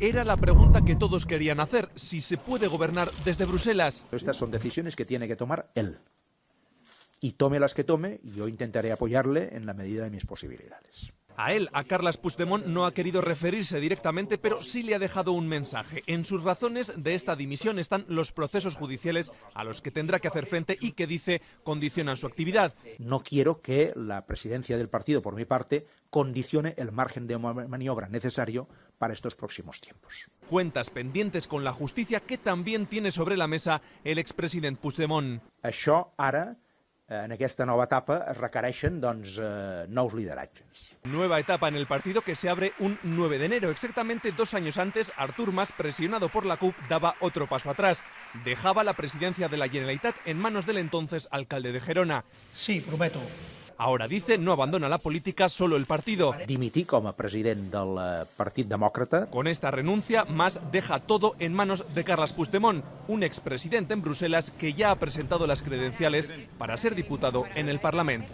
Era la pregunta que todos querían hacer, si se puede gobernar desde Bruselas. Estas son decisiones que tiene que tomar él. Y tome las que tome, yo intentaré apoyarle en la medida de mis posibilidades. A él, a Carlas Puigdemont, no ha querido referirse directamente, pero sí le ha dejado un mensaje. En sus razones de esta dimisión están los procesos judiciales a los que tendrá que hacer frente y que, dice, condicionan su actividad. No quiero que la presidencia del partido, por mi parte, condicione el margen de maniobra necesario para estos próximos tiempos. Cuentas pendientes con la justicia que también tiene sobre la mesa el expresidente Puigdemont. Eh, en aquesta nova etapa es requereixen doncs, eh, nous lideratges. Nueva etapa en el partido que se abre un 9 de enero. Exactamente dos años antes, Artur Mas, presionado por la CUP, daba otro paso atrás. Dejaba la presidencia de la Generalitat en manos del entonces alcalde de Gerona. Sí, prometo Ahora dice, no abandona la política, solo el partido. Dimití como presidente del eh, Partido Demócrata. Con esta renuncia, más deja todo en manos de Carles Puigdemont, un expresidente en Bruselas que ya ha presentado las credenciales para ser diputado en el Parlamento.